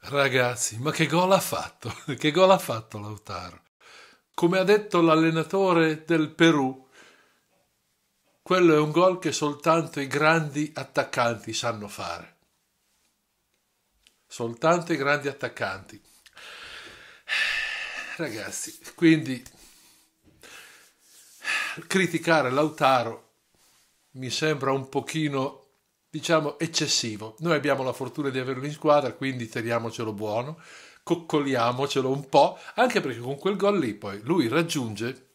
Ragazzi, ma che gol ha fatto? Che gol ha fatto Lautaro? Come ha detto l'allenatore del Perù, quello è un gol che soltanto i grandi attaccanti sanno fare. Soltanto i grandi attaccanti. Ragazzi, quindi criticare Lautaro mi sembra un pochino diciamo, eccessivo. Noi abbiamo la fortuna di averlo in squadra, quindi teniamocelo buono, coccoliamocelo un po', anche perché con quel gol lì poi lui raggiunge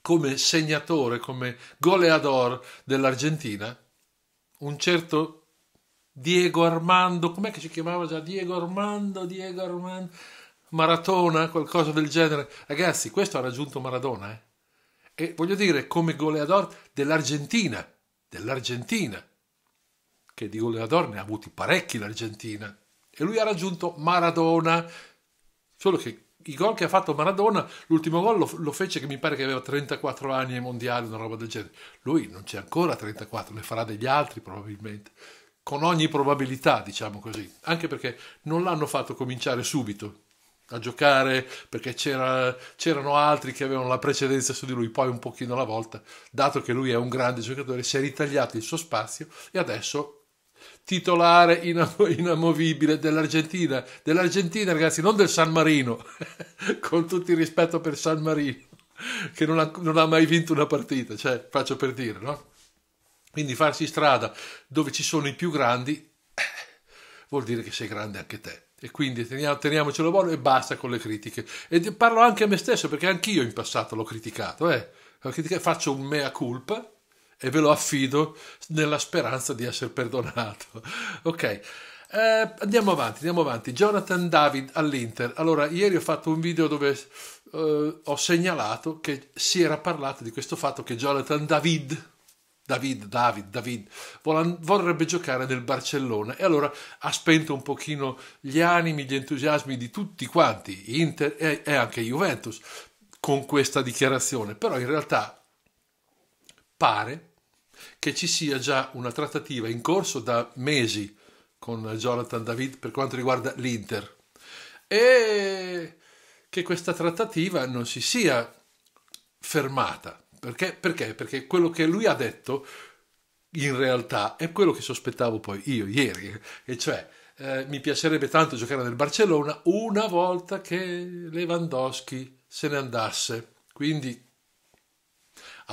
come segnatore, come goleador dell'Argentina, un certo Diego Armando, com'è che si chiamava già? Diego Armando, Diego Armando, Maratona, qualcosa del genere. Ragazzi, questo ha raggiunto Maradona, eh? E voglio dire, come goleador dell'Argentina, dell'Argentina, che di goleador ne ha avuti parecchi l'Argentina e lui ha raggiunto Maradona. Solo che i gol che ha fatto Maradona, l'ultimo gol lo, lo, fece che mi pare che aveva 34 anni ai mondiali, una roba del genere. Lui non c'è ancora 34, ne farà degli altri probabilmente. Con ogni probabilità, diciamo così, anche perché non l'hanno fatto cominciare subito a giocare perché c'era, c'erano altri che avevano la precedenza su di lui, poi un pochino alla volta, dato che lui è un grande giocatore, si è ritagliato il suo spazio e adesso titolare inamovibile dell'Argentina, dell'Argentina ragazzi, non del San Marino, con tutto il rispetto per San Marino, che non ha, non ha mai vinto una partita, cioè faccio per dire, no? Quindi farsi strada dove ci sono i più grandi eh, vuol dire che sei grande anche te. E quindi teniamo, teniamocelo buono e basta con le critiche. E parlo anche a me stesso perché anch'io in passato l'ho criticato, eh? Faccio un mea culpa, e ve lo affido nella speranza di essere perdonato. ok. Eh, andiamo avanti, andiamo avanti. Jonathan David all'Inter. Allora, ieri ho fatto un video dove eh, ho segnalato che si era parlato di questo fatto che Jonathan David, David, David, David, vorrebbe giocare nel Barcellona e allora ha spento un pochino gli animi, gli entusiasmi di tutti quanti, Inter e, e anche Juventus, con questa dichiarazione. Però in realtà pare che ci sia già una trattativa in corso da mesi con Jonathan David per quanto riguarda l'Inter e che questa trattativa non si sia fermata. Perché? Perché? Perché quello che lui ha detto in realtà è quello che sospettavo poi io ieri, e cioè eh, mi piacerebbe tanto giocare nel Barcellona una volta che Lewandowski se ne andasse. Quindi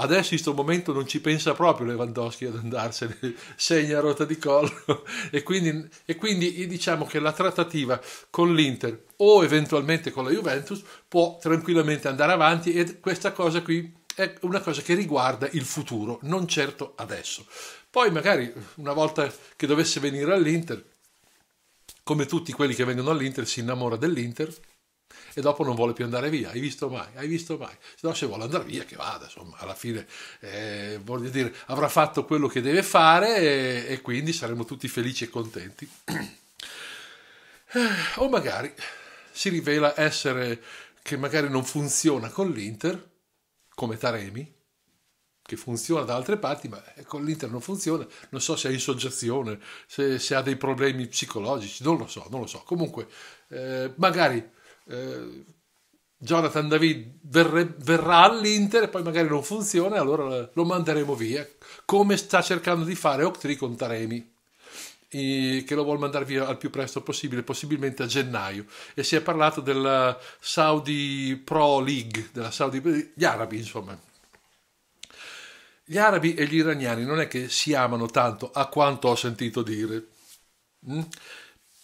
Adesso in questo momento non ci pensa proprio Lewandowski ad andarsene, segna a rota di collo e quindi, e quindi eh, diciamo che la trattativa con l'Inter o eventualmente con la Juventus può tranquillamente andare avanti e questa cosa qui è una cosa che riguarda il futuro, non certo adesso. Poi magari eh, una volta che dovesse venire all'Inter, come tutti quelli che vengono all'Inter si innamora dell'Inter e dopo non vuole più andare via. Hai visto mai? Hai visto mai? Se no, se vuole andare via, che vada, insomma, alla fine eh, voglio dire, avrà fatto quello che deve fare e, e quindi saremo tutti felici e contenti. Eh, o magari si rivela essere che magari non funziona con l'Inter, come Taremi, che funziona da altre parti, ma eh, con l'Inter non funziona. Non so se è in soggezione, se, se ha dei problemi psicologici, non lo so, non lo so. Comunque, eh, magari eh, Jonathan David verre, verrà all'Inter e poi magari non funziona e allora eh, lo manderemo via, come sta cercando di fare Octri con Taremi, eh, che lo vuole mandare via al più presto possibile, possibilmente a gennaio. E si è parlato della Saudi Pro League, della Saudi, gli arabi insomma. Gli arabi e gli iraniani non è che si amano tanto a quanto ho sentito dire. Mm?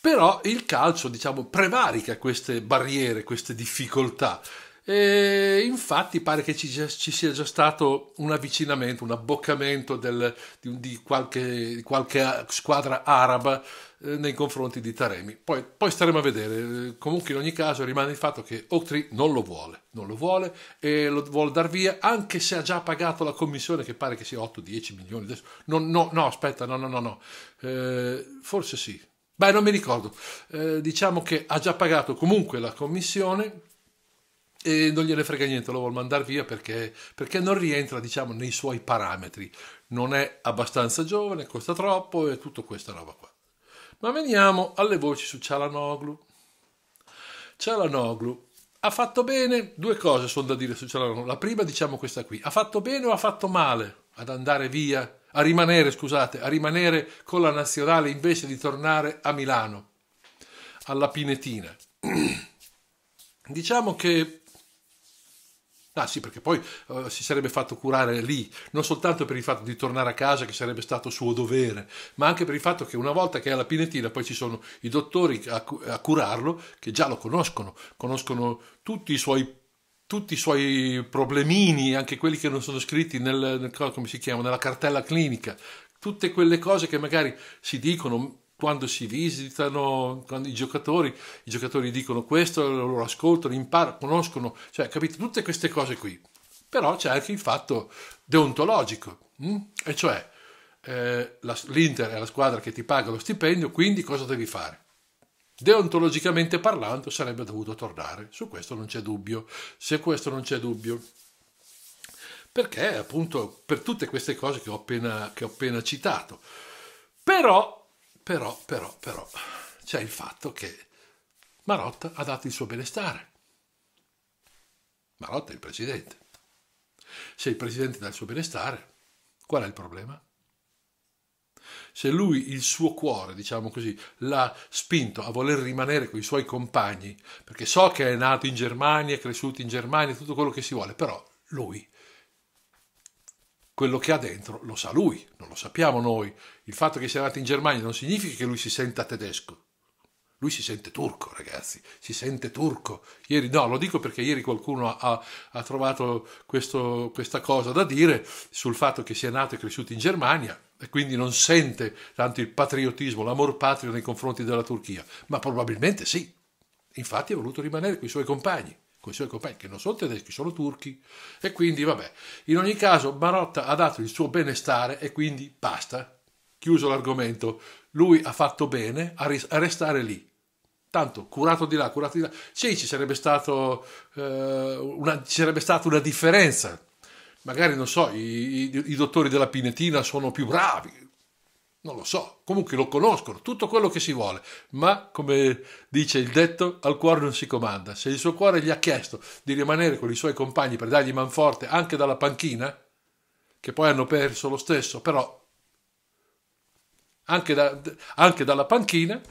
Però il calcio, diciamo, prevarica queste barriere, queste difficoltà. E infatti pare che ci, ci, sia già stato un avvicinamento, un abboccamento del, di, di, qualche, qualche, squadra araba eh, nei confronti di Taremi. Poi, poi, staremo a vedere. Eh, comunque, in ogni caso, rimane il fatto che Octree non lo vuole, non lo vuole e lo vuole dar via, anche se ha già pagato la commissione, che pare che sia 8-10 milioni. Adesso. No, no, no, aspetta, no, no, no, no. Eh, forse sì, Beh, non mi ricordo. Eh, diciamo che ha già pagato comunque la commissione e non gliene frega niente, lo vuole mandare via perché, perché, non rientra diciamo, nei suoi parametri. Non è abbastanza giovane, costa troppo e tutta questa roba qua. Ma veniamo alle voci su Cialanoglu. Cialanoglu ha fatto bene, due cose sono da dire su Cialanoglu. La prima diciamo questa qui, ha fatto bene o ha fatto male ad andare via a rimanere, scusate, a rimanere con la nazionale invece di tornare a Milano, alla Pinetina. Diciamo che Ah sì, perché poi uh, si sarebbe fatto curare lì, non soltanto per il fatto di tornare a casa, che sarebbe stato suo dovere, ma anche per il fatto che una volta che è alla Pinetina poi ci sono i dottori a, a curarlo, che già lo conoscono, conoscono tutti i suoi tutti i suoi problemini, anche quelli che non sono scritti nel, nel, chiama, nella cartella clinica, tutte quelle cose che magari si dicono quando si visitano quando i giocatori, i giocatori dicono questo, lo ascoltano, imparano, conoscono, cioè capite tutte queste cose qui. Però c'è anche il fatto deontologico, mh? Mm? e cioè eh, la, l'Inter è la squadra che ti paga lo stipendio, quindi cosa devi fare? Deontologicamente parlando sarebbe dovuto tornare, su questo non c'è dubbio, se questo non c'è dubbio. Perché appunto per tutte queste cose che ho appena, che ho appena citato. Però, però, però, però, c'è il fatto che Marotta ha dato il suo benestare. Marotta è il presidente. Se il presidente dà il suo benestare, qual è il problema? se lui il suo cuore, diciamo così, l'ha spinto a voler rimanere con i suoi compagni, perché so che è nato in Germania, è cresciuto in Germania, tutto quello che si vuole, però lui quello che ha dentro lo sa lui, non lo sappiamo noi. Il fatto che sia nato in Germania non significa che lui si senta tedesco. Lui si sente turco, ragazzi, si sente turco. Ieri, no, lo dico perché ieri qualcuno ha, ha trovato questo, questa cosa da dire sul fatto che sia nato e cresciuto in Germania e quindi non sente tanto il patriottismo, l'amor patrio nei confronti della Turchia, ma probabilmente sì. Infatti ha voluto rimanere con i suoi compagni, con i suoi compagni che non sono tedeschi, sono turchi. E quindi vabbè, in ogni caso Marotta ha dato il suo benestare e quindi basta, chiuso l'argomento. Lui ha fatto bene a, a restare lì, tanto curato di là, curato di là. Sì, ci sarebbe, stato, eh, una, ci sarebbe stata una differenza magari non so, i, i, i, dottori della Pinetina sono più bravi, non lo so, comunque lo conoscono, tutto quello che si vuole, ma come dice il detto, al cuore non si comanda. Se il suo cuore gli ha chiesto di rimanere con i suoi compagni per dargli manforte anche dalla panchina, che poi hanno perso lo stesso, però anche, da, anche dalla panchina,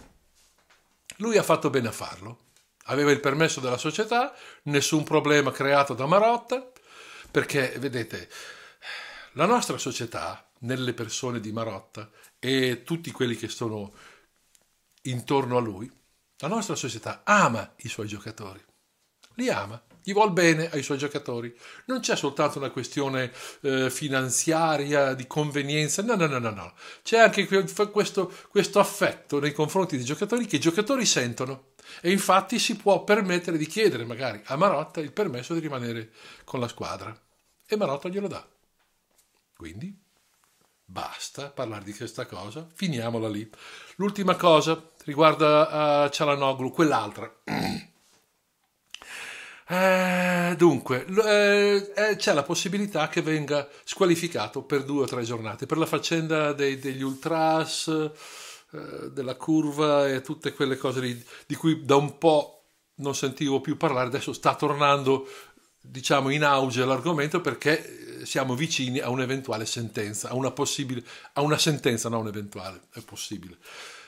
lui ha fatto bene a farlo. Aveva il permesso della società, nessun problema creato da Marotta, perché, vedete, la nostra società, nelle persone di Marotta e tutti quelli che sono intorno a lui, la nostra società ama i suoi giocatori, li ama, gli vuol bene ai suoi giocatori. Non c'è soltanto una questione eh, finanziaria, di convenienza, no, no, no, no, no. C'è anche questo, questo affetto nei confronti dei giocatori che i giocatori sentono e infatti si può permettere di chiedere magari a Marotta il permesso di rimanere con la squadra e Marotta glielo dà. Quindi basta parlare di questa cosa, finiamola lì. L'ultima cosa riguarda uh, Cialanoglu, quell'altra. Eh, dunque, eh, eh, c'è la possibilità che venga squalificato per due o tre giornate per la faccenda dei, degli ultras, eh, della curva e tutte quelle cose lì, di cui da un po' non sentivo più parlare, adesso sta tornando diciamo, in auge l'argomento perché eh, siamo vicini a un'eventuale sentenza, a una possibile, a una sentenza, non un'eventuale, è possibile,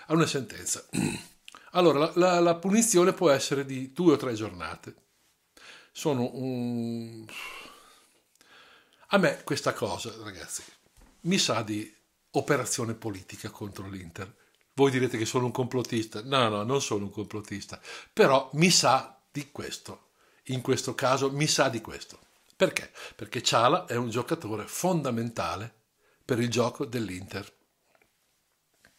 a una sentenza. Allora, la, la, la punizione può essere di due o tre giornate. Sono un... A me questa cosa, ragazzi, mi sa di operazione politica contro l'Inter. Voi direte che sono un complottista. No, no, non sono un complottista. Però mi sa di questo in questo caso mi sa di questo. Perché? Perché Ciala è un giocatore fondamentale per il gioco dell'Inter.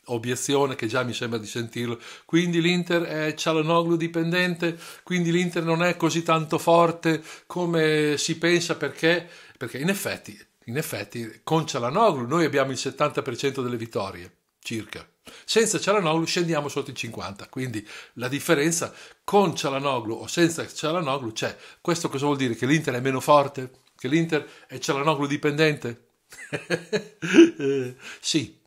Obiezione che già mi sembra di sentirlo. Quindi l'Inter è Cialanoglu dipendente, quindi l'Inter non è così tanto forte come si pensa perché, perché in effetti, in effetti con Cialanoglu noi abbiamo il 70% delle vittorie circa. Senza Cialanoglu scendiamo sotto i 50, quindi la differenza con Cialanoglu o senza Cialanoglu c'è. Questo cosa vuol dire? Che l'Inter è meno forte? Che l'Inter è Cialanoglu dipendente? sì,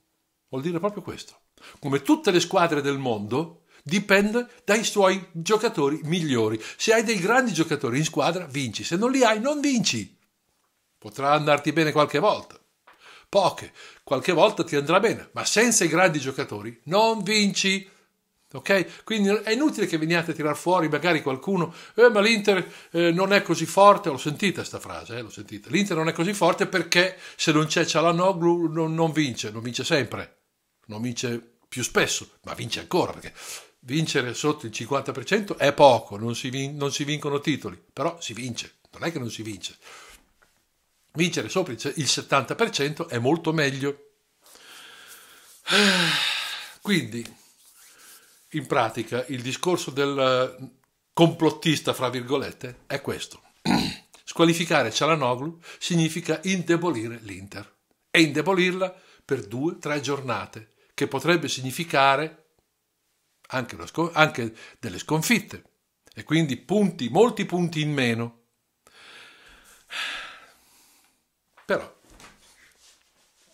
vuol dire proprio questo. Come tutte le squadre del mondo, dipende dai suoi giocatori migliori. Se hai dei grandi giocatori in squadra, vinci. Se non li hai, non vinci. Potrà andarti bene qualche volta poche, qualche volta ti andrà bene, ma senza i grandi giocatori non vinci. Ok? Quindi è inutile che veniate a tirar fuori magari qualcuno, eh, ma l'Inter eh, non è così forte, l'ho sentita questa frase, eh, l'ho sentita, l'Inter non è così forte perché se non c'è Cialanoglu non, non vince, non vince sempre, non vince più spesso, ma vince ancora perché vincere sotto il 50% è poco, non si, vin non si vincono titoli, però si vince, non è che non si vince. Vincere sopra il 70% è molto meglio. Quindi, in pratica, il discorso del eh, complottista, fra virgolette, è questo. Squalificare Cialanoglu significa indebolire l'Inter e indebolirla per due o tre giornate, che potrebbe significare anche, anche delle sconfitte e quindi punti, molti punti in meno. Però,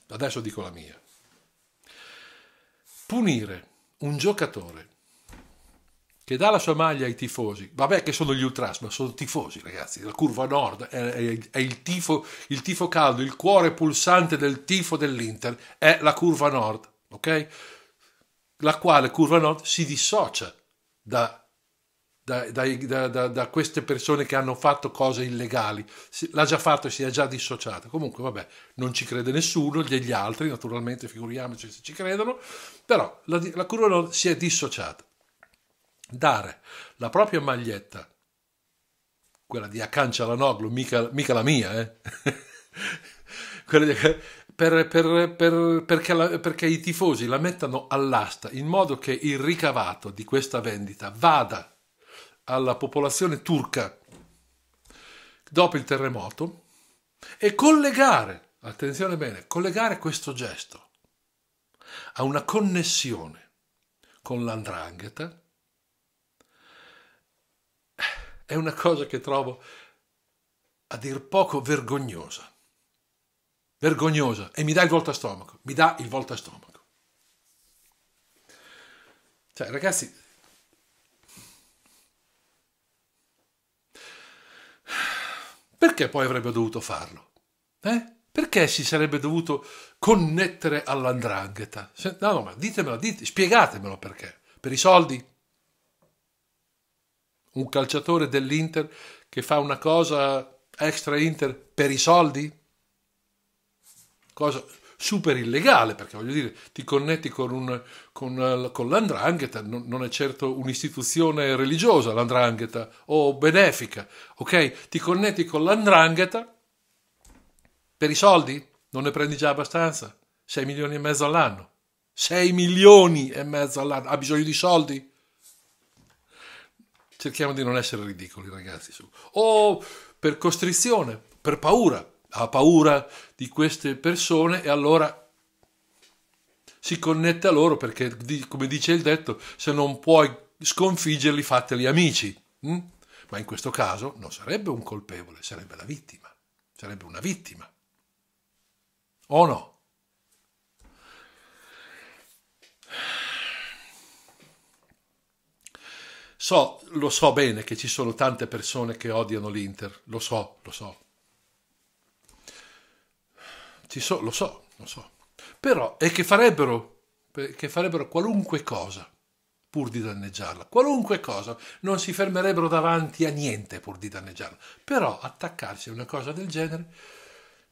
adesso dico la mia. Punire un giocatore che dà la sua maglia ai tifosi, vabbè che sono gli ultras, ma sono tifosi ragazzi, la curva nord è, è, è il, tifo, il tifo caldo, il cuore pulsante del tifo dell'Inter è la curva nord, ok? La quale curva nord si dissocia da da, da, da, da, queste persone che hanno fatto cose illegali. L'ha già fatto e si è già dissociata. Comunque, vabbè, non ci crede nessuno, gli altri, naturalmente, figuriamoci se ci credono, però la, la Curolo si è dissociata. Dare la propria maglietta, quella di Acancia Lanoglu, mica, mica la mia, eh? quella di, per, per, per, perché, la, perché, i tifosi la mettano all'asta in modo che il ricavato di questa vendita vada alla popolazione turca dopo il terremoto e collegare, attenzione bene, collegare questo gesto a una connessione con l'andrangheta è una cosa che trovo a dir poco vergognosa. Vergognosa e mi dà il volta stomaco, mi dà il volta stomaco. Cioè, ragazzi, perché poi avrebbe dovuto farlo? Eh? Perché si sarebbe dovuto connettere all'andrangheta? No, no, ma ditemelo, dite, spiegatemelo perché. Per i soldi? Un calciatore dell'Inter che fa una cosa extra Inter per i soldi? Cosa? super illegale, perché voglio dire, ti connetti con, un, con, con l'andrangheta, non, non, è certo un'istituzione religiosa l'andrangheta o benefica, ok? Ti connetti con l'andrangheta per i soldi? Non ne prendi già abbastanza? 6 milioni e mezzo all'anno. 6 milioni e mezzo all'anno. Ha bisogno di soldi? Cerchiamo di non essere ridicoli, ragazzi. O per costrizione, per paura ha paura di queste persone e allora si connette a loro perché, come dice il detto, se non puoi sconfiggerli, fateli amici. Hm? Ma in questo caso non sarebbe un colpevole, sarebbe la vittima, sarebbe una vittima. O no? So, lo so bene che ci sono tante persone che odiano l'Inter, lo so, lo so, ci so, lo so, lo so. Però è che farebbero, che farebbero qualunque cosa pur di danneggiarla, qualunque cosa, non si fermerebbero davanti a niente pur di danneggiarla. Però attaccarsi a una cosa del genere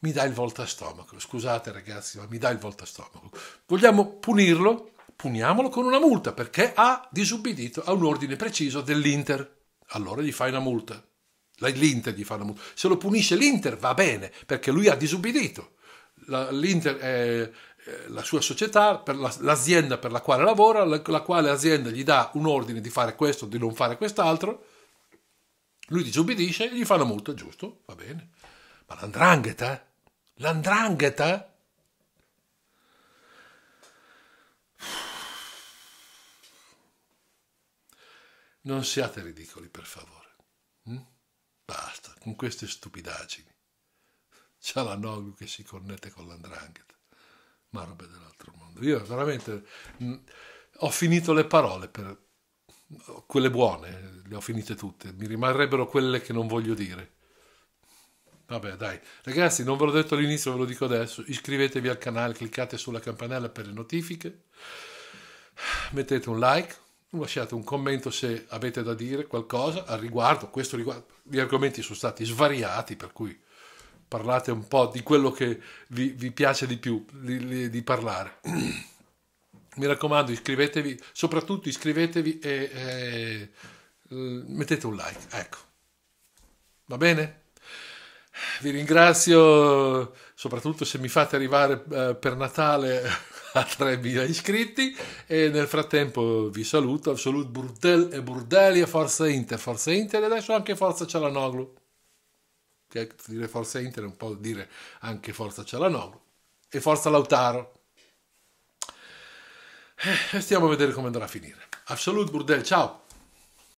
mi dà il volta stomaco. Scusate ragazzi, ma mi dà il volta stomaco. Vogliamo punirlo? Puniamolo con una multa perché ha disubbidito a un ordine preciso dell'Inter. Allora gli fai una multa l'Inter gli fa una multa. Se lo punisce l'Inter va bene, perché lui ha disubbidito la, eh, eh, la sua società, per la, l'azienda per la quale lavora, la, la quale azienda gli dà un ordine di fare questo, di non fare quest'altro, lui disobbedisce e gli fa una multa, giusto? Va bene. Ma l'andrangheta? Eh? L'andrangheta? Non siate ridicoli, per favore. Mm? Basta con queste stupidaggini c'ha la Noglu che si connette con l'andrangheta, ma roba dell'altro mondo. Io veramente mh, mm, ho finito le parole per quelle buone, le ho finite tutte, mi rimarrebbero quelle che non voglio dire. Vabbè, dai, ragazzi, non ve l'ho detto all'inizio, ve lo dico adesso. Iscrivetevi al canale, cliccate sulla campanella per le notifiche, mettete un like, lasciate un commento se avete da dire qualcosa al riguardo. Questo riguardo, gli argomenti sono stati svariati, per cui parlate un po' di quello che vi, vi piace di più di, di parlare. Mi raccomando, iscrivetevi, soprattutto iscrivetevi e, e mettete un like. Ecco. Va bene? Vi ringrazio soprattutto se mi fate arrivare eh, per Natale a 3.000 iscritti e nel frattempo vi saluto, saluto Burdel e Burdelia, Forza Inter, Forza Inter e adesso anche Forza Cialanoglu cioè dire forza Inter è un po' dire anche forza Cialanoglu e forza Lautaro. Eh, stiamo a vedere come andrà a finire. Absolute Burdel, ciao!